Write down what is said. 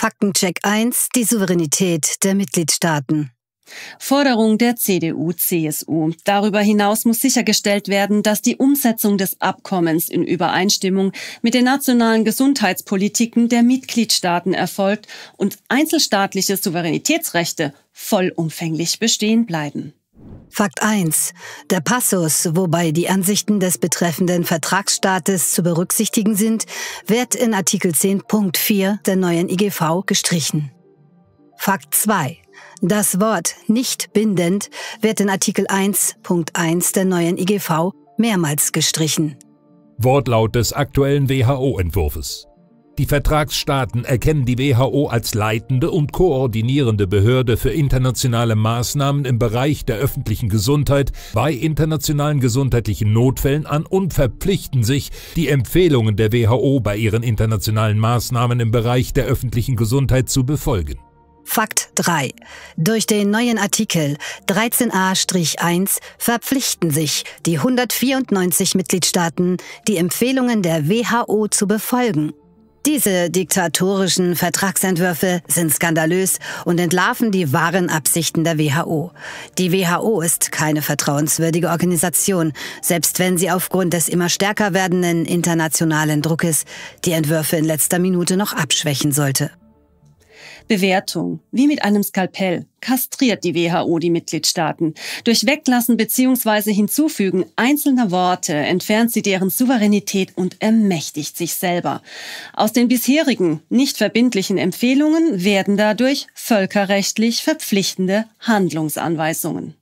Faktencheck 1. Die Souveränität der Mitgliedstaaten. Forderung der CDU-CSU. Darüber hinaus muss sichergestellt werden, dass die Umsetzung des Abkommens in Übereinstimmung mit den nationalen Gesundheitspolitiken der Mitgliedstaaten erfolgt und einzelstaatliche Souveränitätsrechte vollumfänglich bestehen bleiben. Fakt 1. Der Passus, wobei die Ansichten des betreffenden Vertragsstaates zu berücksichtigen sind, wird in Artikel 10.4 der neuen IGV gestrichen. Fakt 2. Das Wort nicht bindend wird in Artikel 1.1 der neuen IGV mehrmals gestrichen. Wortlaut des aktuellen WHO-Entwurfs. Die Vertragsstaaten erkennen die WHO als leitende und koordinierende Behörde für internationale Maßnahmen im Bereich der öffentlichen Gesundheit bei internationalen gesundheitlichen Notfällen an und verpflichten sich, die Empfehlungen der WHO bei ihren internationalen Maßnahmen im Bereich der öffentlichen Gesundheit zu befolgen. Fakt 3. Durch den neuen Artikel 13a-1 verpflichten sich die 194 Mitgliedstaaten, die Empfehlungen der WHO zu befolgen. Diese diktatorischen Vertragsentwürfe sind skandalös und entlarven die wahren Absichten der WHO. Die WHO ist keine vertrauenswürdige Organisation, selbst wenn sie aufgrund des immer stärker werdenden internationalen Druckes die Entwürfe in letzter Minute noch abschwächen sollte. Bewertung, wie mit einem Skalpell, kastriert die WHO die Mitgliedstaaten. Durch Weglassen bzw. Hinzufügen einzelner Worte entfernt sie deren Souveränität und ermächtigt sich selber. Aus den bisherigen, nicht verbindlichen Empfehlungen werden dadurch völkerrechtlich verpflichtende Handlungsanweisungen.